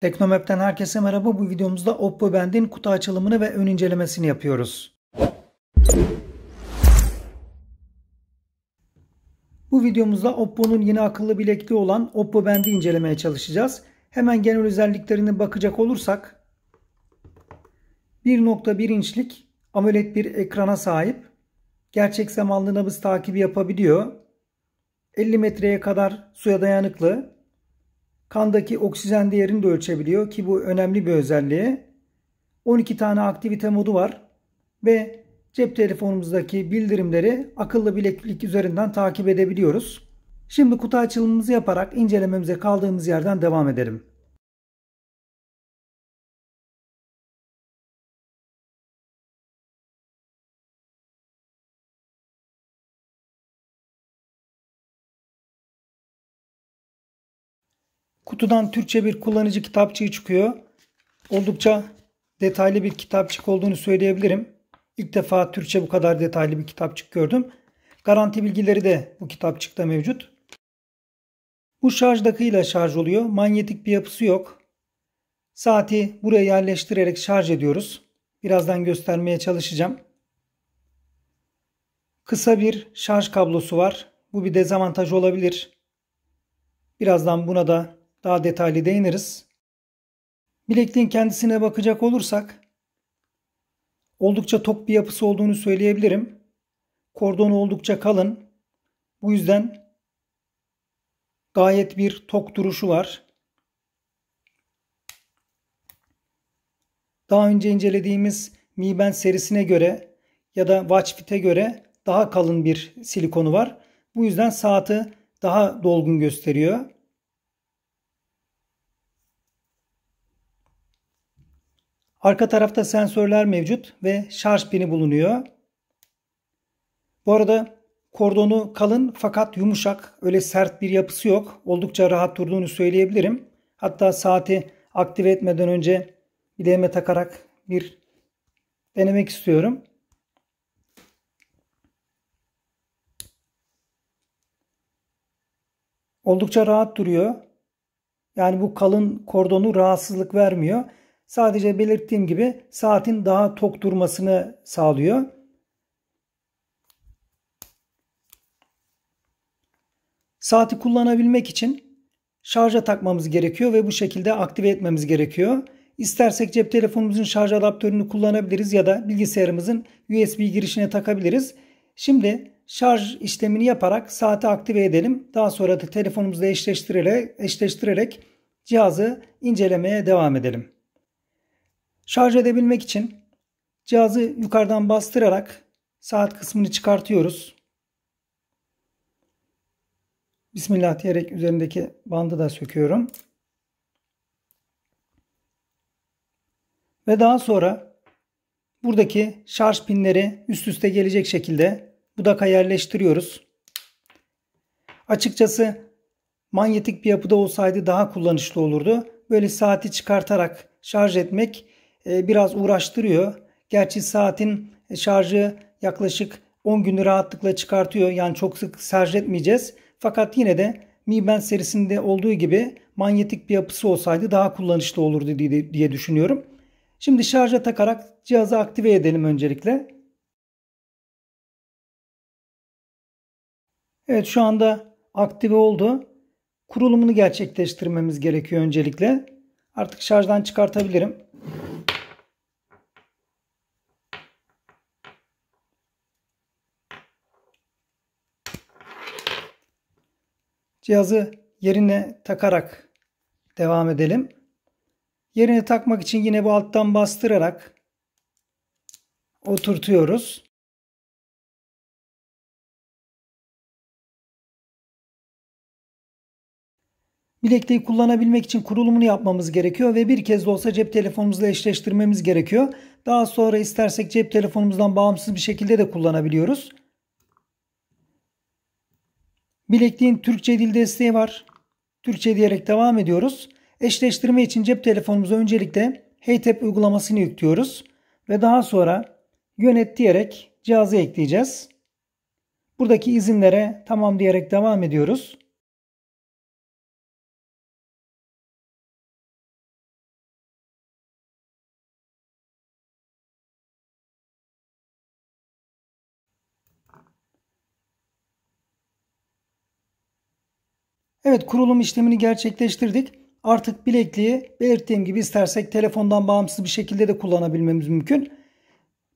Teknomap'ten herkese merhaba. Bu videomuzda Oppo Band'in kutu açılımını ve ön incelemesini yapıyoruz. Bu videomuzda Oppo'nun yeni akıllı bilekliği olan Oppo Band'i incelemeye çalışacağız. Hemen genel özelliklerine bakacak olursak 1.1 inçlik AMOLED bir ekrana sahip. Gerçek zamanlı nabız takibi yapabiliyor. 50 metreye kadar suya dayanıklı. Kandaki oksijen değerini de ölçebiliyor ki bu önemli bir özelliği. 12 tane aktivite modu var ve cep telefonumuzdaki bildirimleri akıllı bileklik üzerinden takip edebiliyoruz. Şimdi kutu açılımımızı yaparak incelememize kaldığımız yerden devam edelim. Kutudan Türkçe bir kullanıcı kitapçığı çıkıyor. Oldukça detaylı bir kitapçık olduğunu söyleyebilirim. İlk defa Türkçe bu kadar detaylı bir kitapçık gördüm. Garanti bilgileri de bu kitapçıkta mevcut. Bu şarj dakıyla şarj oluyor. Manyetik bir yapısı yok. Saati buraya yerleştirerek şarj ediyoruz. Birazdan göstermeye çalışacağım. Kısa bir şarj kablosu var. Bu bir dezavantaj olabilir. Birazdan buna da daha detaylı değiniriz. Bilekliğin kendisine bakacak olursak oldukça tok bir yapısı olduğunu söyleyebilirim. Kordon oldukça kalın. Bu yüzden gayet bir tok duruşu var. Daha önce incelediğimiz Mi Band serisine göre ya da Watch Fit'e göre daha kalın bir silikonu var. Bu yüzden saati daha dolgun gösteriyor. Arka tarafta sensörler mevcut ve şarj pini bulunuyor. Bu arada kordonu kalın fakat yumuşak. Öyle sert bir yapısı yok. Oldukça rahat durduğunu söyleyebilirim. Hatta saati aktive etmeden önce bileğime takarak bir denemek istiyorum. Oldukça rahat duruyor. Yani bu kalın kordonu rahatsızlık vermiyor. Sadece belirttiğim gibi saatin daha tok durmasını sağlıyor. Saati kullanabilmek için şarja takmamız gerekiyor ve bu şekilde aktive etmemiz gerekiyor. İstersek cep telefonumuzun şarj adaptörünü kullanabiliriz ya da bilgisayarımızın USB girişine takabiliriz. Şimdi şarj işlemini yaparak saati aktive edelim. Daha sonra da telefonumuzla eşleştirerek, eşleştirerek cihazı incelemeye devam edelim. Şarj edebilmek için cihazı yukarıdan bastırarak saat kısmını çıkartıyoruz. Bismillah diyerek üzerindeki bandı da söküyorum. Ve daha sonra buradaki şarj pinleri üst üste gelecek şekilde budaka yerleştiriyoruz. Açıkçası manyetik bir yapıda olsaydı daha kullanışlı olurdu. Böyle saati çıkartarak şarj etmek e, biraz uğraştırıyor. Gerçi saatin şarjı yaklaşık 10 günü rahatlıkla çıkartıyor. Yani çok sık şarj etmeyeceğiz. Fakat yine de Mi Band serisinde olduğu gibi manyetik bir yapısı olsaydı daha kullanışlı olurdu diye düşünüyorum. Şimdi şarja takarak cihazı aktive edelim öncelikle. Evet şu anda aktive oldu. Kurulumunu gerçekleştirmemiz gerekiyor öncelikle. Artık şarjdan çıkartabilirim. Cihazı yerine takarak devam edelim. Yerine takmak için yine bu alttan bastırarak oturtuyoruz. Bilekliği kullanabilmek için kurulumunu yapmamız gerekiyor ve bir kez de olsa cep telefonumuzla eşleştirmemiz gerekiyor. Daha sonra istersek cep telefonumuzdan bağımsız bir şekilde de kullanabiliyoruz. Bilekliğin Türkçe dil desteği var. Türkçe diyerek devam ediyoruz. Eşleştirme için cep telefonumuza öncelikle HeyTap uygulamasını yüklüyoruz ve daha sonra yönet diyerek cihazı ekleyeceğiz. Buradaki izinlere tamam diyerek devam ediyoruz. Evet kurulum işlemini gerçekleştirdik. Artık bilekliği belirttiğim gibi istersek telefondan bağımsız bir şekilde de kullanabilmemiz mümkün.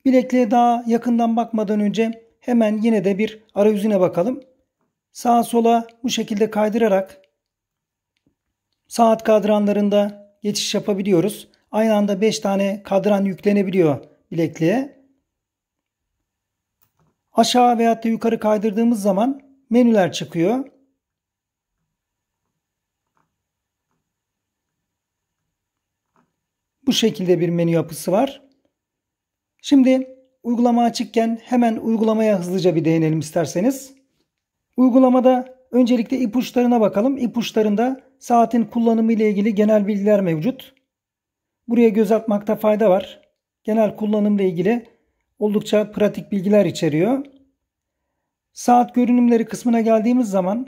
Bilekliğe daha yakından bakmadan önce hemen yine de bir arayüzüne bakalım. Sağa sola bu şekilde kaydırarak saat kadranlarında geçiş yapabiliyoruz. Aynı anda 5 tane kadran yüklenebiliyor bilekliğe. Aşağı veyahut da yukarı kaydırdığımız zaman menüler çıkıyor. Bu şekilde bir menü yapısı var. Şimdi uygulama açıkken hemen uygulamaya hızlıca bir değinelim isterseniz. Uygulamada öncelikle ipuçlarına bakalım. İpuçlarında saatin kullanımı ile ilgili genel bilgiler mevcut. Buraya göz atmakta fayda var. Genel kullanımla ilgili oldukça pratik bilgiler içeriyor. Saat görünümleri kısmına geldiğimiz zaman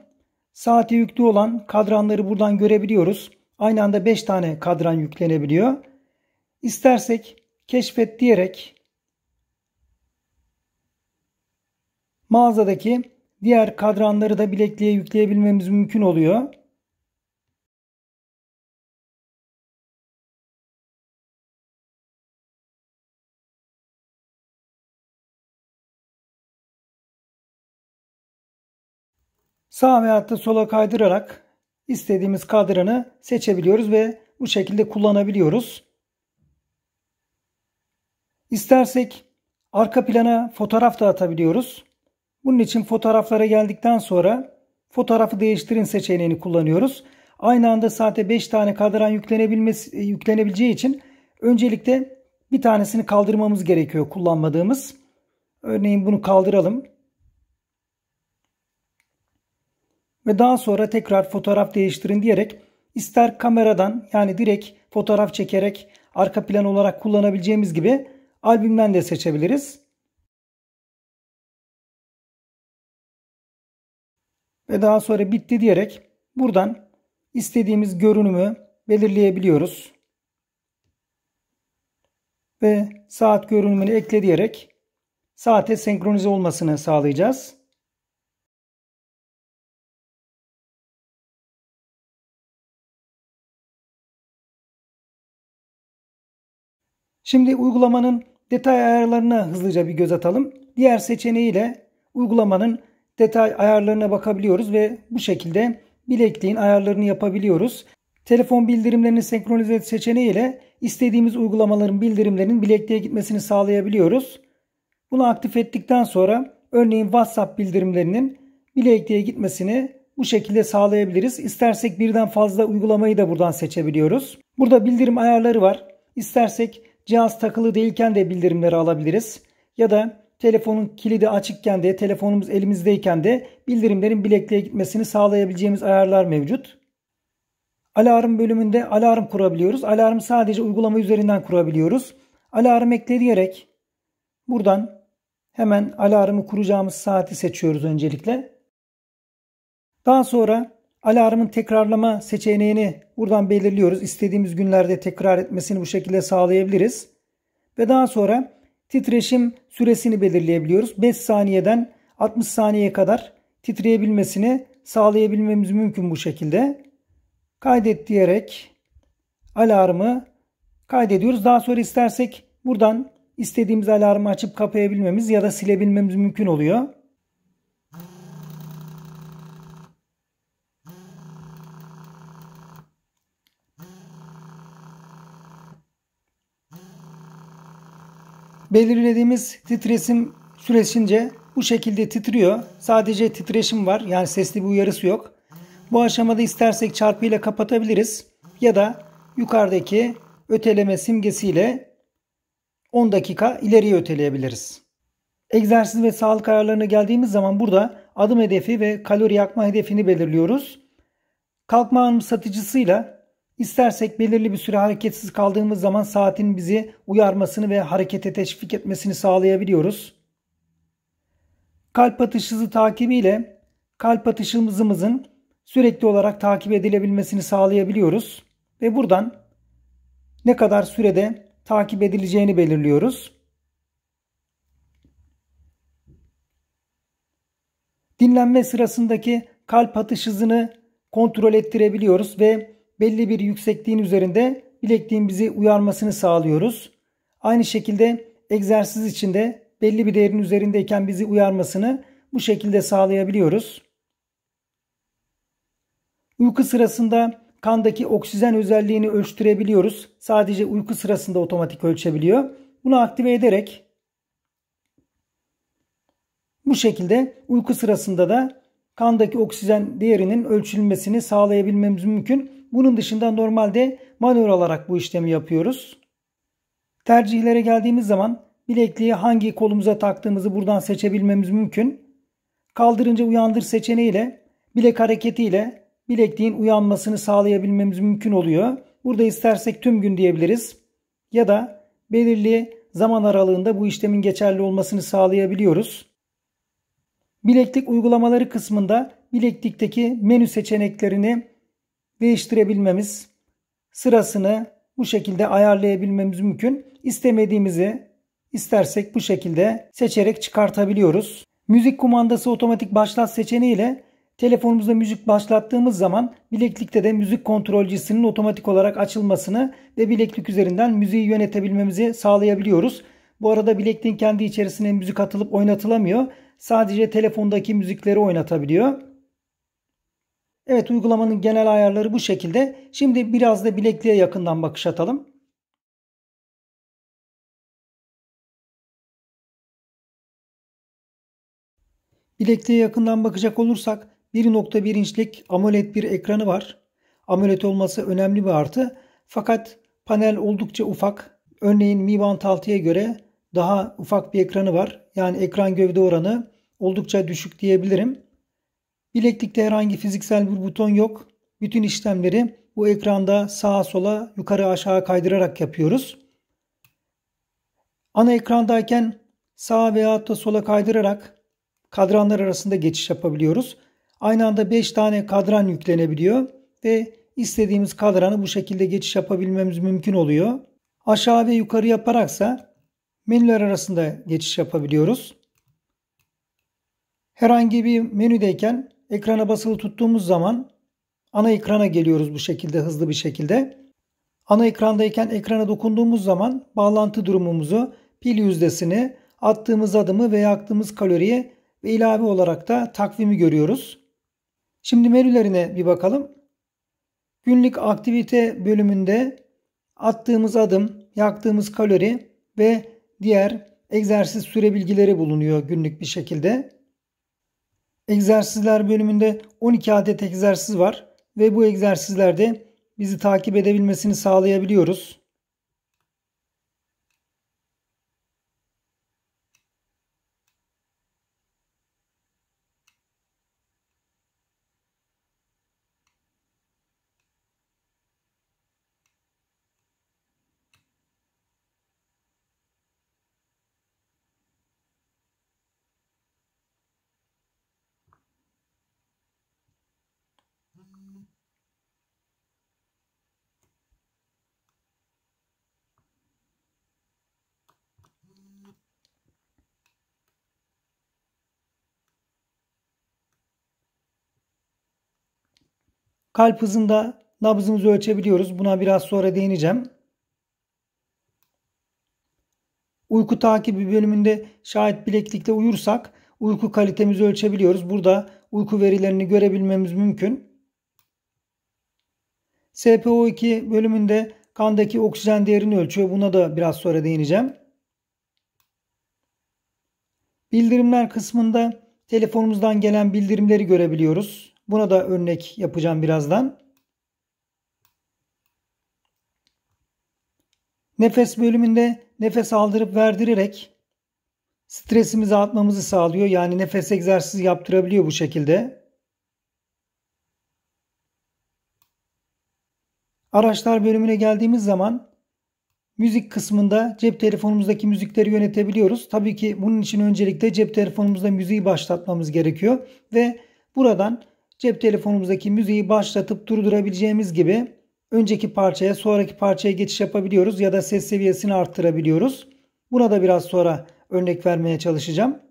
saate yüklü olan kadranları buradan görebiliyoruz. Aynı anda 5 tane kadran yüklenebiliyor istersek keşfet diyerek mağazadaki diğer kadranları da bilekliğe yükleyebilmemiz mümkün oluyor. Sağ veyahut da sola kaydırarak istediğimiz kadranı seçebiliyoruz ve bu şekilde kullanabiliyoruz. İstersek arka plana fotoğraf da atabiliyoruz. Bunun için fotoğraflara geldikten sonra fotoğrafı değiştirin seçeneğini kullanıyoruz. Aynı anda saate 5 tane kadran yüklenebilmesi, e, yüklenebileceği için öncelikle bir tanesini kaldırmamız gerekiyor kullanmadığımız. Örneğin bunu kaldıralım. Ve daha sonra tekrar fotoğraf değiştirin diyerek ister kameradan yani direkt fotoğraf çekerek arka plan olarak kullanabileceğimiz gibi Albümden de seçebiliriz. Ve daha sonra bitti diyerek buradan istediğimiz görünümü belirleyebiliyoruz. Ve saat görünümünü ekle diyerek saate senkronize olmasını sağlayacağız. Şimdi uygulamanın Detay ayarlarına hızlıca bir göz atalım. Diğer seçeneğiyle uygulamanın detay ayarlarına bakabiliyoruz ve bu şekilde bilekliğin ayarlarını yapabiliyoruz. Telefon bildirimlerini senkronize et seçeneğiyle istediğimiz uygulamaların bildirimlerinin bilekliğe gitmesini sağlayabiliyoruz. Bunu aktif ettikten sonra örneğin WhatsApp bildirimlerinin bilekliğe gitmesini bu şekilde sağlayabiliriz. İstersek birden fazla uygulamayı da buradan seçebiliyoruz. Burada bildirim ayarları var. İstersek cihaz takılı değilken de bildirimleri alabiliriz. Ya da telefonun kilidi açıkken de telefonumuz elimizdeyken de bildirimlerin bilekliğe gitmesini sağlayabileceğimiz ayarlar mevcut. Alarm bölümünde alarm kurabiliyoruz. Alarm sadece uygulama üzerinden kurabiliyoruz. Alarm ekle diyerek buradan hemen alarmı kuracağımız saati seçiyoruz öncelikle. Daha sonra Alarmın tekrarlama seçeneğini buradan belirliyoruz. İstediğimiz günlerde tekrar etmesini bu şekilde sağlayabiliriz. Ve daha sonra titreşim süresini belirleyebiliyoruz. 5 saniyeden 60 saniyeye kadar titreyebilmesini sağlayabilmemiz mümkün bu şekilde. Kaydet diyerek alarmı kaydediyoruz. Daha sonra istersek buradan istediğimiz alarmı açıp kapayabilmemiz ya da silebilmemiz mümkün oluyor. belirlediğimiz titreşim süresince bu şekilde titriyor. Sadece titreşim var. Yani sesli bir uyarısı yok. Bu aşamada istersek çarpıyla kapatabiliriz. Ya da yukarıdaki öteleme simgesiyle 10 dakika ileriye öteleyebiliriz. Egzersiz ve sağlık ayarlarına geldiğimiz zaman burada adım hedefi ve kalori yakma hedefini belirliyoruz. Kalkma anımsatıcısıyla İstersek belirli bir süre hareketsiz kaldığımız zaman saatin bizi uyarmasını ve harekete teşvik etmesini sağlayabiliyoruz. Kalp atış hızı takibiyle kalp atış hızımızın sürekli olarak takip edilebilmesini sağlayabiliyoruz ve buradan ne kadar sürede takip edileceğini belirliyoruz. Dinlenme sırasındaki kalp atış hızını kontrol ettirebiliyoruz ve belli bir yüksekliğin üzerinde bilekliğimizi uyarmasını sağlıyoruz. Aynı şekilde egzersiz içinde belli bir değerin üzerindeyken bizi uyarmasını bu şekilde sağlayabiliyoruz. Uyku sırasında kandaki oksijen özelliğini ölçtürebiliyoruz. Sadece uyku sırasında otomatik ölçebiliyor. Bunu aktive ederek bu şekilde uyku sırasında da kandaki oksijen değerinin ölçülmesini sağlayabilmemiz mümkün. Bunun dışında normalde manuel olarak bu işlemi yapıyoruz. Tercihlere geldiğimiz zaman bilekliği hangi kolumuza taktığımızı buradan seçebilmemiz mümkün. Kaldırınca uyandır seçeneğiyle bilek hareketiyle bilekliğin uyanmasını sağlayabilmemiz mümkün oluyor. Burada istersek tüm gün diyebiliriz ya da belirli zaman aralığında bu işlemin geçerli olmasını sağlayabiliyoruz. Bileklik uygulamaları kısmında bileklikteki menü seçeneklerini değiştirebilmemiz, sırasını bu şekilde ayarlayabilmemiz mümkün. İstemediğimizi istersek bu şekilde seçerek çıkartabiliyoruz. Müzik kumandası otomatik başlat seçeneği ile telefonumuzda müzik başlattığımız zaman bileklikte de müzik kontrolcüsünün otomatik olarak açılmasını ve bileklik üzerinden müziği yönetebilmemizi sağlayabiliyoruz. Bu arada bilekliğin kendi içerisine müzik atılıp oynatılamıyor. Sadece telefondaki müzikleri oynatabiliyor. Evet uygulamanın genel ayarları bu şekilde. Şimdi biraz da bilekliğe yakından bakış atalım. Bilekliğe yakından bakacak olursak 1.1 inçlik AMOLED bir ekranı var. AMOLED olması önemli bir artı. Fakat panel oldukça ufak. Örneğin Mi Band 6'ya göre daha ufak bir ekranı var. Yani ekran gövde oranı oldukça düşük diyebilirim. Bileklikte herhangi fiziksel bir buton yok. Bütün işlemleri bu ekranda sağa sola yukarı aşağı kaydırarak yapıyoruz. Ana ekrandayken sağa veya da sola kaydırarak kadranlar arasında geçiş yapabiliyoruz. Aynı anda 5 tane kadran yüklenebiliyor ve istediğimiz kadranı bu şekilde geçiş yapabilmemiz mümkün oluyor. Aşağı ve yukarı yaparaksa menüler arasında geçiş yapabiliyoruz. Herhangi bir menüdeyken ekrana basılı tuttuğumuz zaman ana ekrana geliyoruz bu şekilde hızlı bir şekilde. Ana ekrandayken ekrana dokunduğumuz zaman bağlantı durumumuzu, pil yüzdesini, attığımız adımı veya yaktığımız kaloriye ve ilave olarak da takvimi görüyoruz. Şimdi menülerine bir bakalım. Günlük aktivite bölümünde attığımız adım, yaktığımız kalori ve diğer egzersiz süre bilgileri bulunuyor günlük bir şekilde. Egzersizler bölümünde 12 adet egzersiz var ve bu egzersizlerde bizi takip edebilmesini sağlayabiliyoruz. Kalp hızında nabzımızı ölçebiliyoruz. Buna biraz sonra değineceğim. Uyku takibi bölümünde şahit bileklikte uyursak uyku kalitemizi ölçebiliyoruz. Burada uyku verilerini görebilmemiz mümkün. SPO2 bölümünde kandaki oksijen değerini ölçüyor. Buna da biraz sonra değineceğim. Bildirimler kısmında telefonumuzdan gelen bildirimleri görebiliyoruz. Buna da örnek yapacağım birazdan. Nefes bölümünde nefes aldırıp verdirerek stresimizi atmamızı sağlıyor. Yani nefes egzersizi yaptırabiliyor bu şekilde. Araçlar bölümüne geldiğimiz zaman müzik kısmında cep telefonumuzdaki müzikleri yönetebiliyoruz. Tabii ki bunun için öncelikle cep telefonumuzda müziği başlatmamız gerekiyor ve buradan cep telefonumuzdaki müziği başlatıp durdurabileceğimiz gibi önceki parçaya sonraki parçaya geçiş yapabiliyoruz ya da ses seviyesini arttırabiliyoruz. Buna da biraz sonra örnek vermeye çalışacağım.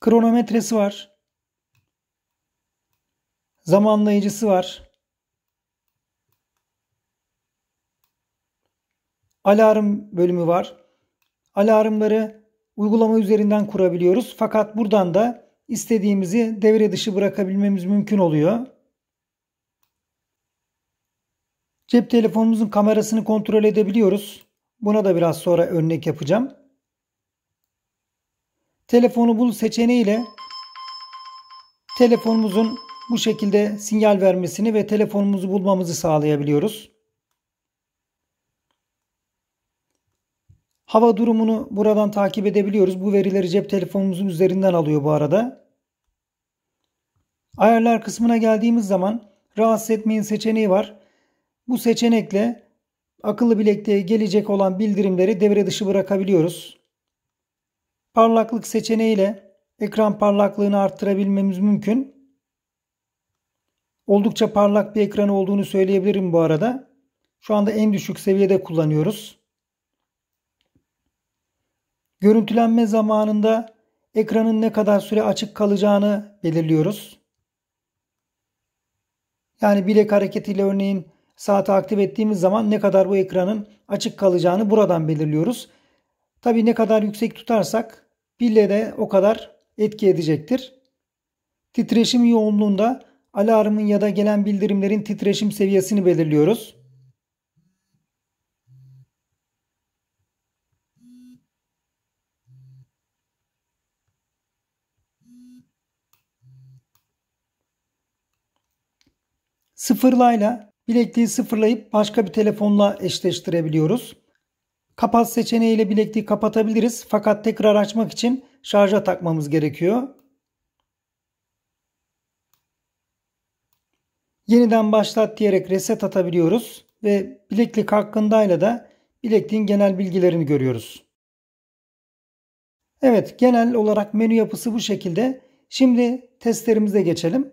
Kronometresi var. Zamanlayıcısı var. Alarm bölümü var. Alarmları uygulama üzerinden kurabiliyoruz. Fakat buradan da istediğimizi devre dışı bırakabilmemiz mümkün oluyor. Cep telefonumuzun kamerasını kontrol edebiliyoruz. Buna da biraz sonra örnek yapacağım. Telefonu bul seçeneğiyle telefonumuzun bu şekilde sinyal vermesini ve telefonumuzu bulmamızı sağlayabiliyoruz. Hava durumunu buradan takip edebiliyoruz. Bu verileri cep telefonumuzun üzerinden alıyor bu arada. Ayarlar kısmına geldiğimiz zaman rahatsız etmeyin seçeneği var. Bu seçenekle akıllı bilekliğe gelecek olan bildirimleri devre dışı bırakabiliyoruz. Parlaklık seçeneğiyle ekran parlaklığını arttırabilmemiz mümkün. Oldukça parlak bir ekran olduğunu söyleyebilirim bu arada. Şu anda en düşük seviyede kullanıyoruz. Görüntülenme zamanında ekranın ne kadar süre açık kalacağını belirliyoruz. Yani bilek hareketiyle örneğin saati aktif ettiğimiz zaman ne kadar bu ekranın açık kalacağını buradan belirliyoruz. Tabi ne kadar yüksek tutarsak pille de o kadar etki edecektir. Titreşim yoğunluğunda alarmın ya da gelen bildirimlerin titreşim seviyesini belirliyoruz. Sıfırlayla bilekliği sıfırlayıp başka bir telefonla eşleştirebiliyoruz. Kapat seçeneğiyle bilekliği kapatabiliriz fakat tekrar açmak için şarja takmamız gerekiyor. Yeniden başlat diyerek reset atabiliyoruz ve bileklik hakkındayla da bilekliğin genel bilgilerini görüyoruz. Evet genel olarak menü yapısı bu şekilde. Şimdi testlerimize geçelim.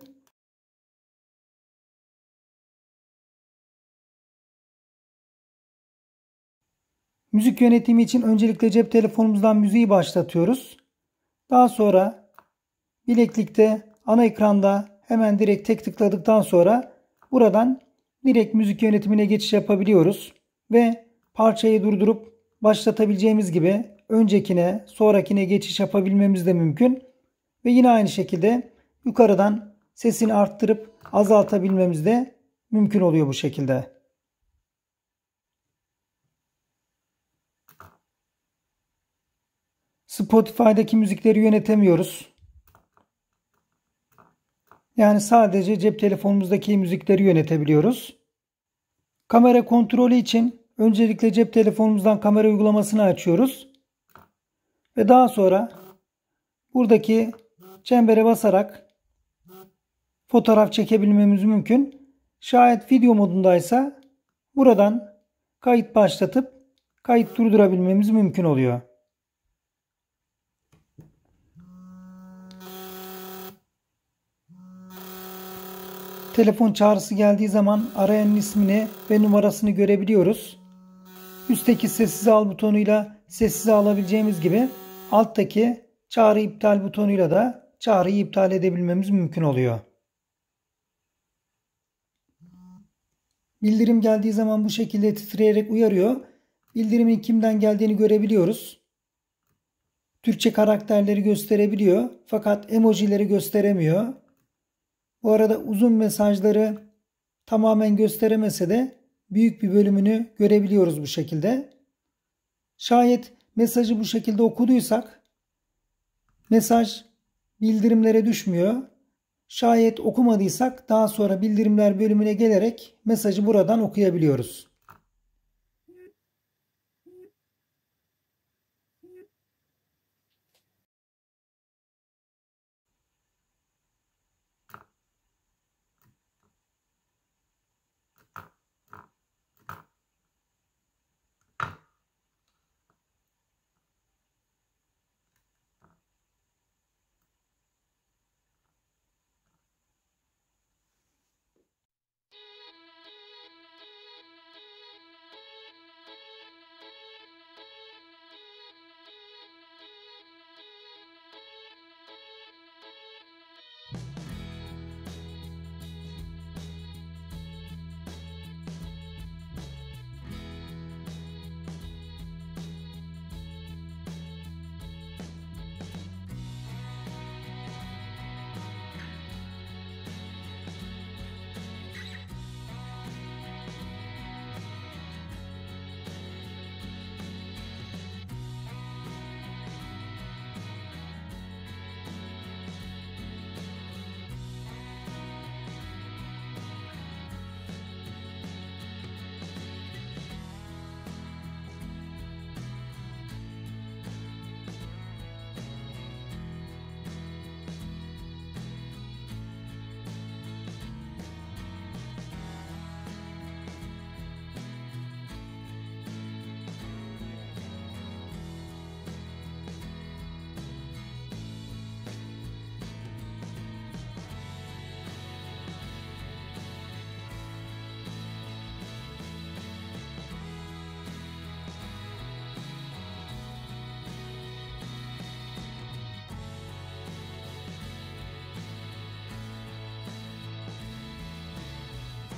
Müzik yönetimi için öncelikle cep telefonumuzdan müziği başlatıyoruz. Daha sonra bileklikte ana ekranda hemen direkt tek tıkladıktan sonra buradan direkt müzik yönetimine geçiş yapabiliyoruz. Ve parçayı durdurup başlatabileceğimiz gibi öncekine sonrakine geçiş yapabilmemiz de mümkün. Ve yine aynı şekilde yukarıdan sesini arttırıp azaltabilmemiz de mümkün oluyor bu şekilde. Spotify'daki müzikleri yönetemiyoruz. Yani sadece cep telefonumuzdaki müzikleri yönetebiliyoruz. Kamera kontrolü için öncelikle cep telefonumuzdan kamera uygulamasını açıyoruz. Ve daha sonra buradaki çembere basarak fotoğraf çekebilmemiz mümkün. Şayet video modundaysa buradan kayıt başlatıp kayıt durdurabilmemiz mümkün oluyor. Telefon çağrısı geldiği zaman arayanın ismini ve numarasını görebiliyoruz. Üstteki sessize al butonuyla sessize alabileceğimiz gibi alttaki çağrı iptal butonuyla da çağrıyı iptal edebilmemiz mümkün oluyor. Bildirim geldiği zaman bu şekilde titreyerek uyarıyor. Bildirimin kimden geldiğini görebiliyoruz. Türkçe karakterleri gösterebiliyor fakat emojileri gösteremiyor. Bu arada uzun mesajları tamamen gösteremese de büyük bir bölümünü görebiliyoruz bu şekilde. Şayet mesajı bu şekilde okuduysak mesaj bildirimlere düşmüyor. Şayet okumadıysak daha sonra bildirimler bölümüne gelerek mesajı buradan okuyabiliyoruz. Thank you.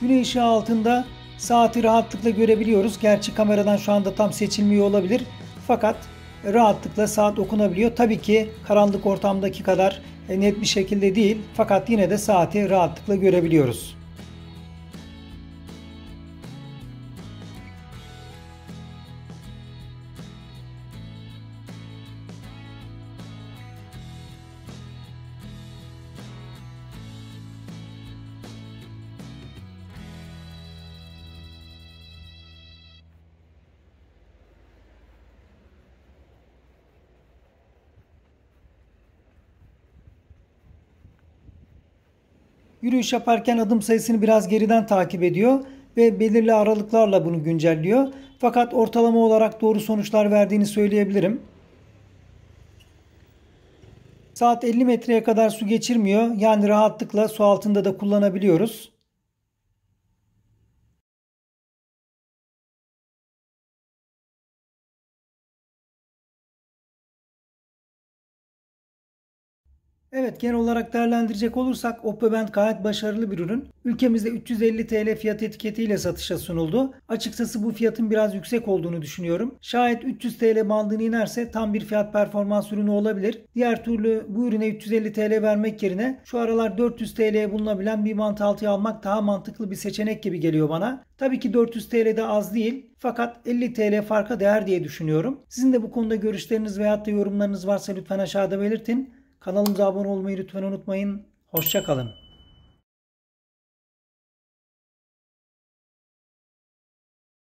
Güne ışığı altında saati rahatlıkla görebiliyoruz. Gerçi kameradan şu anda tam seçilmiyor olabilir. Fakat rahatlıkla saat okunabiliyor. Tabii ki karanlık ortamdaki kadar e, net bir şekilde değil fakat yine de saati rahatlıkla görebiliyoruz. Yürüyüş yaparken adım sayısını biraz geriden takip ediyor ve belirli aralıklarla bunu güncelliyor. Fakat ortalama olarak doğru sonuçlar verdiğini söyleyebilirim. Saat 50 metreye kadar su geçirmiyor. Yani rahatlıkla su altında da kullanabiliyoruz. Evet genel olarak değerlendirecek olursak Oppo Band gayet başarılı bir ürün. Ülkemizde 350 TL fiyat etiketiyle satışa sunuldu. Açıkçası bu fiyatın biraz yüksek olduğunu düşünüyorum. Şayet 300 TL bandını inerse tam bir fiyat performans ürünü olabilir. Diğer türlü bu ürüne 350 TL vermek yerine şu aralar 400 TL'ye bulunabilen bir band 6'yı almak daha mantıklı bir seçenek gibi geliyor bana. Tabii ki 400 TL de az değil. Fakat 50 TL farka değer diye düşünüyorum. Sizin de bu konuda görüşleriniz veyahut da yorumlarınız varsa lütfen aşağıda belirtin. Kanalımıza abone olmayı lütfen unutmayın. Hoşçakalın.